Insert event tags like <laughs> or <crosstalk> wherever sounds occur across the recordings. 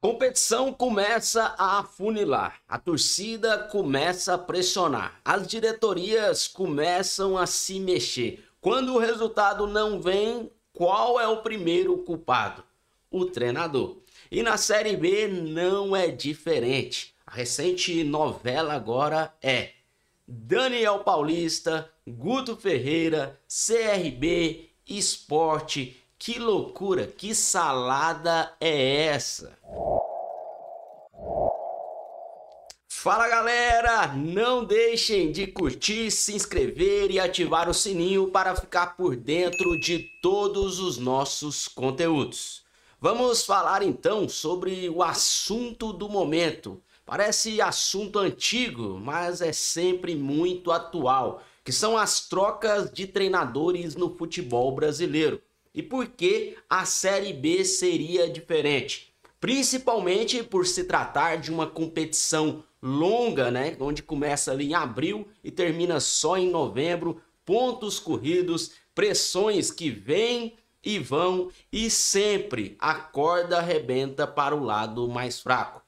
competição começa a afunilar, a torcida começa a pressionar, as diretorias começam a se mexer. Quando o resultado não vem, qual é o primeiro culpado? O treinador. E na Série B não é diferente. A recente novela agora é Daniel Paulista, Guto Ferreira, CRB, Esporte que loucura, que salada é essa? Fala galera, não deixem de curtir, se inscrever e ativar o sininho para ficar por dentro de todos os nossos conteúdos. Vamos falar então sobre o assunto do momento. Parece assunto antigo, mas é sempre muito atual, que são as trocas de treinadores no futebol brasileiro e por que a Série B seria diferente. Principalmente por se tratar de uma competição longa, né, onde começa ali em abril e termina só em novembro, pontos corridos, pressões que vêm e vão e sempre a corda arrebenta para o lado mais fraco.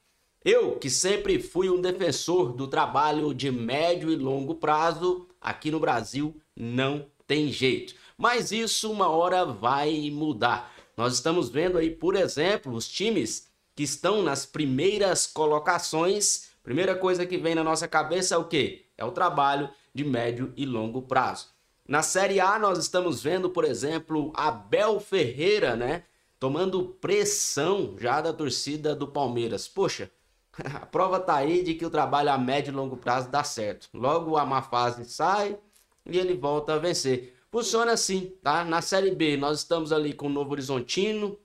Eu, que sempre fui um defensor do trabalho de médio e longo prazo, aqui no Brasil não tem jeito mas isso uma hora vai mudar. Nós estamos vendo aí, por exemplo, os times que estão nas primeiras colocações. Primeira coisa que vem na nossa cabeça é o quê? É o trabalho de médio e longo prazo. Na Série A nós estamos vendo, por exemplo, Abel Ferreira, né, tomando pressão já da torcida do Palmeiras. Poxa, <laughs> a prova tá aí de que o trabalho a médio e longo prazo dá certo. Logo a má fase sai e ele volta a vencer. Funciona assim, tá? Na Série B, nós estamos ali com o Novo Horizontino,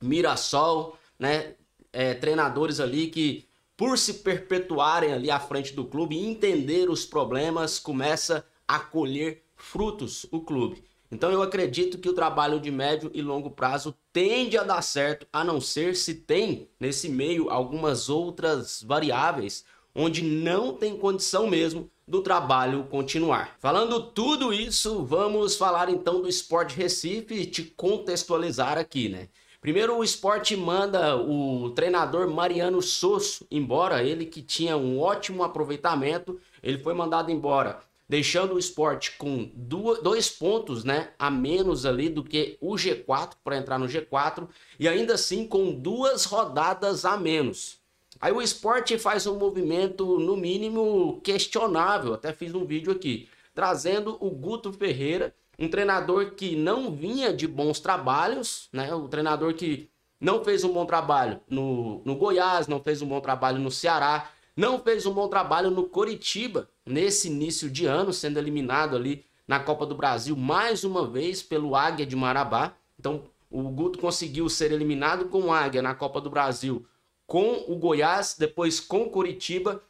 Mirassol, né? É, treinadores ali que, por se perpetuarem ali à frente do clube entender os problemas, começa a colher frutos o clube. Então eu acredito que o trabalho de médio e longo prazo tende a dar certo, a não ser se tem nesse meio algumas outras variáveis onde não tem condição mesmo do trabalho continuar. Falando tudo isso, vamos falar então do Esporte Recife e te contextualizar aqui, né? Primeiro, o esporte manda o treinador Mariano Sosso embora, ele que tinha um ótimo aproveitamento, ele foi mandado embora, deixando o esporte com dois pontos né, a menos ali do que o G4 para entrar no G4 e ainda assim com duas rodadas a menos. Aí o esporte faz um movimento, no mínimo, questionável. Até fiz um vídeo aqui, trazendo o Guto Ferreira, um treinador que não vinha de bons trabalhos, né? O treinador que não fez um bom trabalho no, no Goiás, não fez um bom trabalho no Ceará, não fez um bom trabalho no Coritiba nesse início de ano, sendo eliminado ali na Copa do Brasil mais uma vez pelo Águia de Marabá. Então, o Guto conseguiu ser eliminado com o Águia na Copa do Brasil com o Goiás, depois com o Curitiba.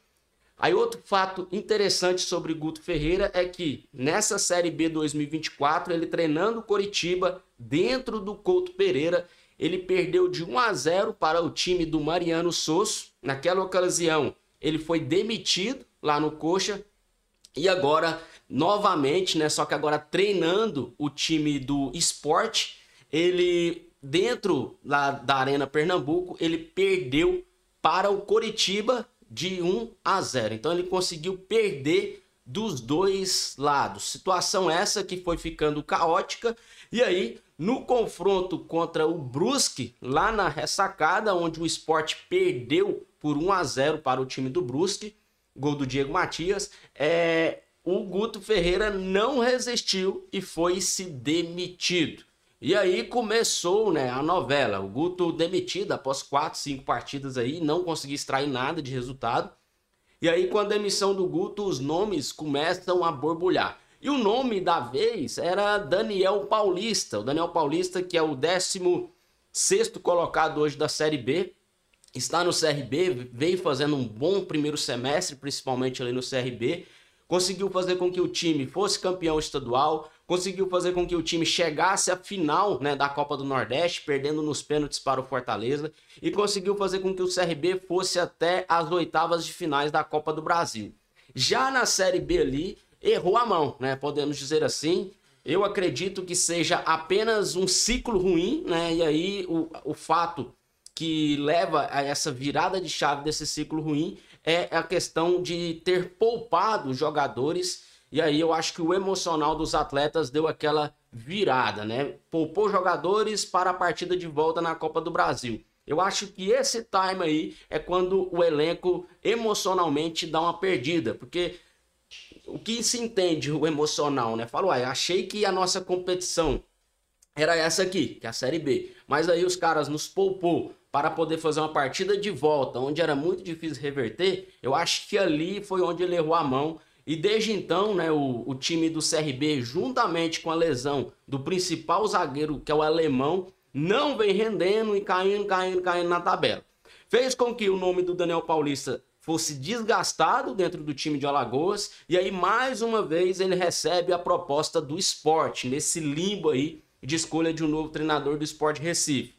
Aí outro fato interessante sobre Guto Ferreira é que nessa Série B 2024, ele treinando o Coritiba dentro do Couto Pereira, ele perdeu de 1 a 0 para o time do Mariano Sosso. Naquela ocasião, ele foi demitido lá no Coxa e agora novamente, né, só que agora treinando o time do Esporte, ele dentro da Arena Pernambuco, ele perdeu para o Coritiba de 1 a 0. Então ele conseguiu perder dos dois lados. Situação essa que foi ficando caótica. E aí, no confronto contra o Brusque, lá na ressacada, onde o esporte perdeu por 1 a 0 para o time do Brusque, gol do Diego Matias, é, o Guto Ferreira não resistiu e foi se demitido. E aí começou né, a novela. O Guto demitido após quatro, cinco partidas aí, não conseguia extrair nada de resultado. E aí, com a demissão do Guto, os nomes começam a borbulhar. E o nome da vez era Daniel Paulista. O Daniel Paulista, que é o 16 colocado hoje da Série B, está no CRB, veio fazendo um bom primeiro semestre, principalmente ali no CRB. Conseguiu fazer com que o time fosse campeão estadual, conseguiu fazer com que o time chegasse à final né, da Copa do Nordeste, perdendo nos pênaltis para o Fortaleza, e conseguiu fazer com que o CRB fosse até as oitavas de finais da Copa do Brasil. Já na Série B ali, errou a mão, né? Podemos dizer assim. Eu acredito que seja apenas um ciclo ruim, né? E aí o, o fato que leva a essa virada de chave desse ciclo ruim é a questão de ter poupado jogadores e aí eu acho que o emocional dos atletas deu aquela virada, né? Poupou jogadores para a partida de volta na Copa do Brasil. Eu acho que esse time aí é quando o elenco emocionalmente dá uma perdida, porque o que se entende o emocional, né? Falo, ah, achei que a nossa competição era essa aqui, que é a Série B. Mas aí os caras nos poupou para poder fazer uma partida de volta, onde era muito difícil reverter. Eu acho que ali foi onde ele errou a mão e desde então, né, o, o, time do CRB, juntamente com a lesão do principal zagueiro, que é o alemão, não vem rendendo e caindo, caindo, caindo na tabela. Fez com que o nome do Daniel Paulista fosse desgastado dentro do time de Alagoas, e aí mais uma vez ele recebe a proposta do esporte, nesse limbo aí de escolha de um novo treinador do esporte Recife.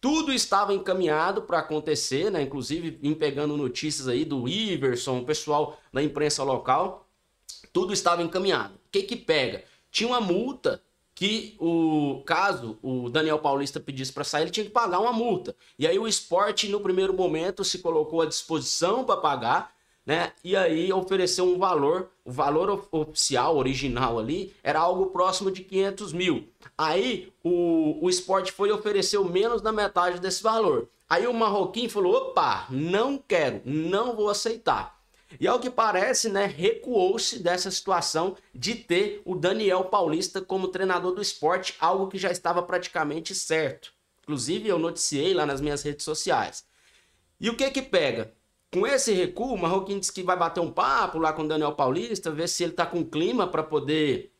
Tudo estava encaminhado para acontecer, né? Inclusive, em pegando notícias aí do Iverson, o pessoal da imprensa local, tudo estava encaminhado. O que que pega? Tinha uma multa que o caso o Daniel Paulista pedisse para sair, ele tinha que pagar uma multa. E aí o esporte, no primeiro momento, se colocou à disposição para pagar, né? E aí ofereceu um valor, o valor oficial, original ali, era algo próximo de 500 mil. Aí o, o esporte foi e ofereceu menos da metade desse valor. Aí o Marroquim falou: opa, não quero, não vou aceitar. E ao que parece, né, recuou-se dessa situação de ter o Daniel Paulista como treinador do esporte, algo que já estava praticamente certo. Inclusive, eu noticiei lá nas minhas redes sociais. E o que que pega? Com esse recuo, o Marroquim disse que vai bater um papo lá com o Daniel Paulista, ver se ele está com clima para poder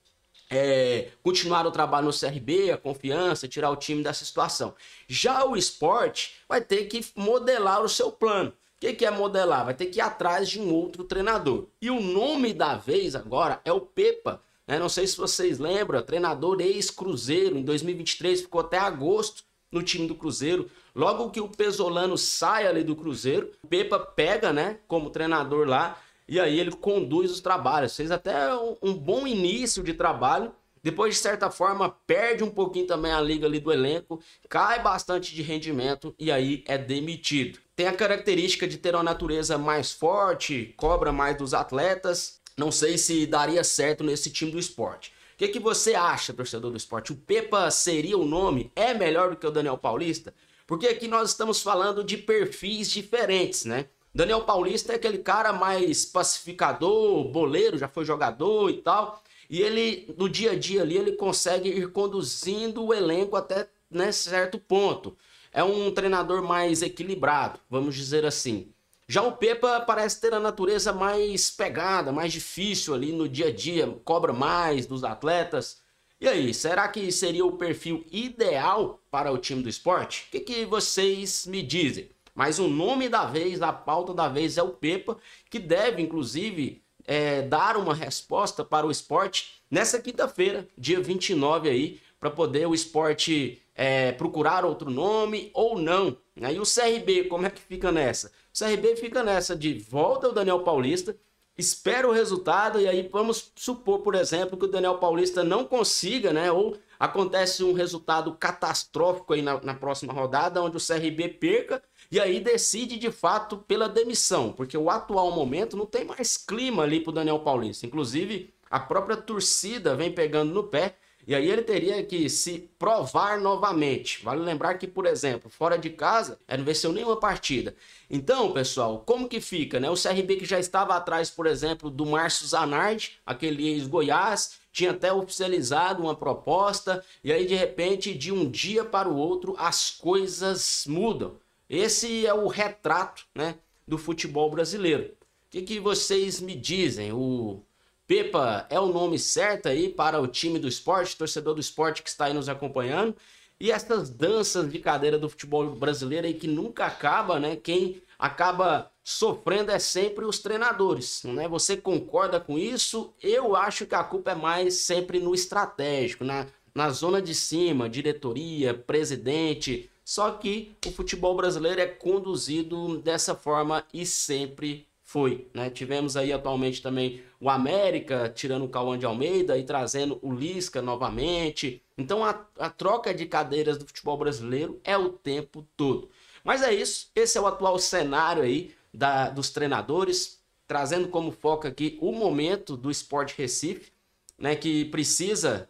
é, continuar o trabalho no CRB, a confiança, tirar o time dessa situação. Já o esporte vai ter que modelar o seu plano. O que, que é modelar? Vai ter que ir atrás de um outro treinador. E o nome da vez agora é o Pepa. Né? Não sei se vocês lembram, treinador ex-Cruzeiro em 2023, ficou até agosto no time do Cruzeiro. Logo que o Pesolano sai ali do Cruzeiro, o Pepa pega, né, como treinador lá, e aí ele conduz os trabalhos. Fez até um bom início de trabalho, depois, de certa forma, perde um pouquinho também a liga ali do elenco, cai bastante de rendimento e aí é demitido. Tem a característica de ter uma natureza mais forte, cobra mais dos atletas. Não sei se daria certo nesse time do esporte. O que, que você acha, torcedor do esporte? O Pepa seria o nome? É melhor do que o Daniel Paulista? Porque aqui nós estamos falando de perfis diferentes, né? Daniel Paulista é aquele cara mais pacificador, boleiro, já foi jogador e tal. E ele, no dia a dia ali, ele consegue ir conduzindo o elenco até né, certo ponto. É um treinador mais equilibrado, vamos dizer assim. Já o Pepa parece ter a natureza mais pegada, mais difícil ali no dia a dia, cobra mais dos atletas. E aí, será que seria o perfil ideal para o time do esporte? O que, que vocês me dizem? Mas o nome da vez, a pauta da vez é o Pepa, que deve, inclusive, é, dar uma resposta para o esporte nessa quinta-feira, dia 29 aí, para poder o esporte é, procurar outro nome ou não. aí E o CRB, como é que fica nessa? O CRB fica nessa de volta o Daniel Paulista, espera o resultado, e aí vamos supor, por exemplo, que o Daniel Paulista não consiga, né? Ou acontece um resultado catastrófico aí na, na próxima rodada, onde o CRB perca e aí decide de fato pela demissão, porque o atual momento não tem mais clima ali para o Daniel Paulista. Inclusive, a própria torcida vem pegando no pé. E aí ele teria que se provar novamente. Vale lembrar que, por exemplo, fora de casa, ele é, não venceu nenhuma partida. Então, pessoal, como que fica, né? O CRB que já estava atrás, por exemplo, do Márcio Zanardi, aquele ex-Goiás, tinha até oficializado uma proposta, e aí de repente, de um dia para o outro, as coisas mudam. Esse é o retrato né, do futebol brasileiro. O que, que vocês me dizem? O Pepa é o nome certo aí para o time do esporte, torcedor do esporte que está aí nos acompanhando. E essas danças de cadeira do futebol brasileiro aí que nunca acaba, né? Quem acaba sofrendo é sempre os treinadores, né? Você concorda com isso? Eu acho que a culpa é mais sempre no estratégico, na, na zona de cima, diretoria, presidente, só que o futebol brasileiro é conduzido dessa forma e sempre foi. Né? Tivemos aí atualmente também o América tirando o Cauã de Almeida e trazendo o Lisca novamente. Então a, a troca de cadeiras do futebol brasileiro é o tempo todo. Mas é isso, esse é o atual cenário aí da, dos treinadores, trazendo como foco aqui o momento do Esporte Recife, né, que precisa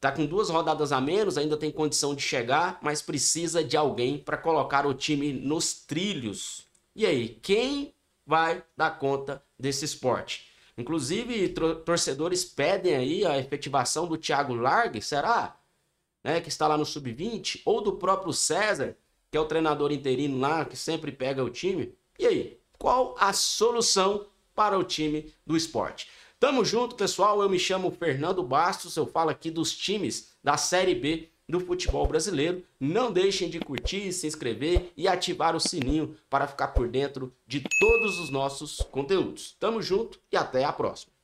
Tá com duas rodadas a menos, ainda tem condição de chegar, mas precisa de alguém para colocar o time nos trilhos. E aí, quem vai dar conta desse esporte? Inclusive, torcedores pedem aí a efetivação do Thiago Largue, será? Né, que está lá no sub-20, ou do próprio César, que é o treinador interino lá, que sempre pega o time. E aí, qual a solução para o time do esporte? Tamo junto, pessoal. Eu me chamo Fernando Bastos, eu falo aqui dos times da Série B do futebol brasileiro. Não deixem de curtir, se inscrever e ativar o sininho para ficar por dentro de todos os nossos conteúdos. Tamo junto e até a próxima.